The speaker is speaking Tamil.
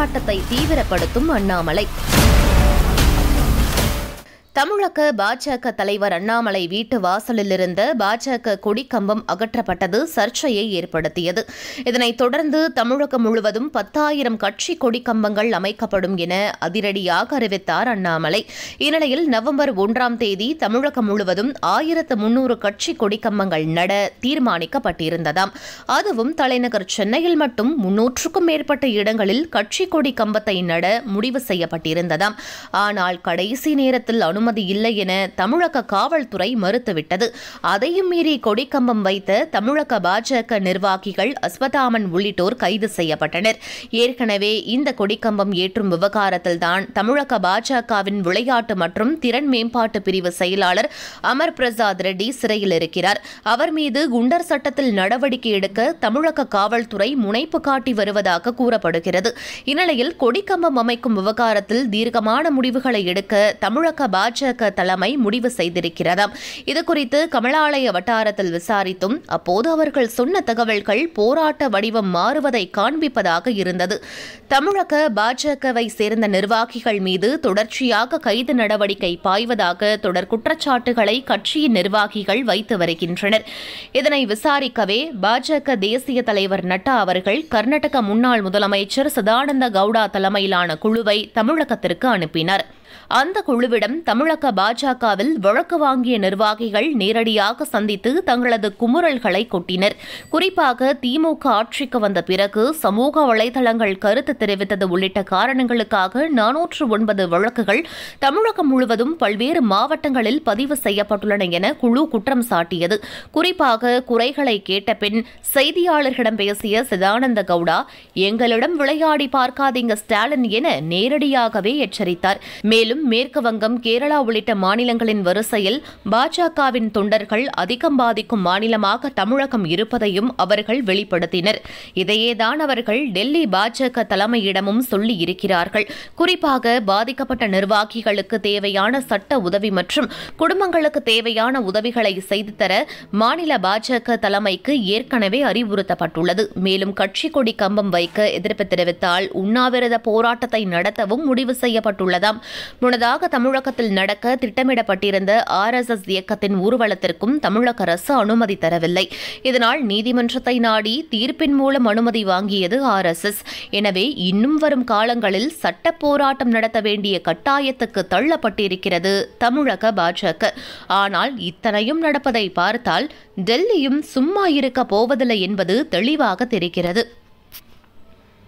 போராட்டத்தை தீவிரப்படுத்தும் அண்ணாமலை தமிழக பாஜக தலைவர் அண்ணாமலை வீட்டு வாசலில் இருந்த பாஜக கொடிக்கம்பம் அகற்றப்பட்டது சர்ச்சையை ஏற்படுத்தியது இதனைத் தொடர்ந்து தமிழகம் முழுவதும் பத்தாயிரம் கட்சி கொடிக்கம்பங்கள் அமைக்கப்படும் என அதிரடியாக அறிவித்தார் அண்ணாமலை இந்நிலையில் நவம்பர் ஒன்றாம் தேதி தமிழகம் முழுவதும் ஆயிரத்து முன்னூறு கட்சி கொடிக்கம்பங்கள் நட தீர்மானிக்கப்பட்டிருந்ததாம் அதுவும் தலைநகர் சென்னையில் மட்டும் முன்னூற்றுக்கும் மேற்பட்ட இடங்களில் கட்சி கொடி கம்பத்தை நட முடிவு செய்யப்பட்டிருந்ததாம் ஆனால் கடைசி நேரத்தில் அனு அனுமதி இல்லை என தமிழக காவல்துறை மறுத்துவிட்டது அதையும் மீறி கொடிக்கம்பம் வைத்த தமிழக பாஜக நிர்வாகிகள் அஸ்வதாமன் உள்ளிட்டோர் கைது செய்யப்பட்டனர் ஏற்கனவே இந்த கொடிக்கம்பம் ஏற்றும் விவகாரத்தில்தான் தமிழக பாஜகவின் விளையாட்டு மற்றும் திறன் மேம்பாட்டு பிரிவு செயலாளர் அமர் பிரசாத் ரெட்டி சிறையில் இருக்கிறார் அவர் மீது குண்டர் சட்டத்தில் நடவடிக்கை எடுக்க தமிழக காவல்துறை முனைப்பு காட்டி வருவதாக கூறப்படுகிறது இந்நிலையில் கொடிக்கம்பம் அமைக்கும் விவகாரத்தில் தீர்க்கமான முடிவுகளை எடுக்க தமிழக பாஜக பாஜக தலைமை முடிவு செய்திருக்கிறது இதுகுறித்து கமலாலய வட்டாரத்தில் விசாரித்தும் அப்போது அவர்கள் சொன்ன தகவல்கள் போராட்ட வடிவம் மாறுவதை காண்பிப்பதாக இருந்தது தமிழக பாஜகவை சேர்ந்த நிர்வாகிகள் மீது தொடர்ச்சியாக கைது நடவடிக்கை பாய்வதாக தொடர் குற்றச்சாட்டுகளை கட்சியின் நிர்வாகிகள் வைத்து வருகின்றனர் இதனை விசாரிக்கவே பாஜக தேசிய தலைவர் நட்டா அவர்கள் கர்நாடக முன்னாள் முதலமைச்சர் சதானந்த கவுடா தலைமையிலான குழுவை தமிழகத்திற்கு அனுப்பினா் அந்த குழுவிடம் தமிழக பாஜகவில் வழக்கு வாங்கிய நிர்வாகிகள் நேரடியாக சந்தித்து தங்களது குமுறல்களை கொட்டினர் குறிப்பாக திமுக ஆட்சிக்கு வந்த பிறகு சமூக வலைதளங்கள் கருத்து தெரிவித்தது உள்ளிட்ட காரணங்களுக்காக நானூற்று ஒன்பது வழக்குகள் தமிழகம் முழுவதும் பல்வேறு மாவட்டங்களில் பதிவு செய்யப்பட்டுள்ளன என குழு குற்றம் சாட்டியது குறிப்பாக குறைகளை கேட்ட பின் செய்தியாளர்களிடம் பேசிய சிதானந்த கவுடா எங்களிடம் விளையாடி பார்க்காதீங்க ஸ்டாலின் என நேரடியாகவே எச்சரித்தார் மேலும் மேற்கு வங்கம் கேரளா உள்ளிட்ட மாநிலங்களின் வரிசையில் பாஜகவின் தொண்டர்கள் அதிகம் பாதிக்கும் மாநிலமாக தமிழகம் இருப்பதையும் அவர்கள் வெளிப்படுத்தினர் இதையேதான் அவர்கள் டெல்லி பாஜக தலைமையிடமும் சொல்லியிருக்கிறார்கள் குறிப்பாக பாதிக்கப்பட்ட நிர்வாகிகளுக்கு தேவையான சட்ட உதவி மற்றும் குடும்பங்களுக்கு தேவையான உதவிகளை செய்து தர மாநில பாஜக தலைமைக்கு ஏற்கனவே அறிவுறுத்தப்பட்டுள்ளது மேலும் கட்சி கொடி கம்பம் வைக்க எதிர்ப்பு தெரிவித்தால் உண்ணாவிரத போராட்டத்தை நடத்தவும் முடிவு செய்யப்பட்டுள்ளதாம் முன்னதாக தமிழகத்தில் நடக்க திட்டமிடப்பட்டிருந்த ஆர் எஸ் எஸ் இயக்கத்தின் ஊர்வலத்திற்கும் தமிழக அரசு அனுமதி தரவில்லை இதனால் நீதிமன்றத்தை நாடி தீர்ப்பின் மூலம் அனுமதி வாங்கியது ஆர் எஸ் எஸ் எனவே இன்னும் வரும் காலங்களில் சட்ட போராட்டம் நடத்த வேண்டிய கட்டாயத்துக்கு தள்ளப்பட்டிருக்கிறது தமிழக பாஜக ஆனால் இத்தனையும் நடப்பதை பார்த்தால் டெல்லியும் சும்மா இருக்க போவதில்லை என்பது தெளிவாக தெரிகிறது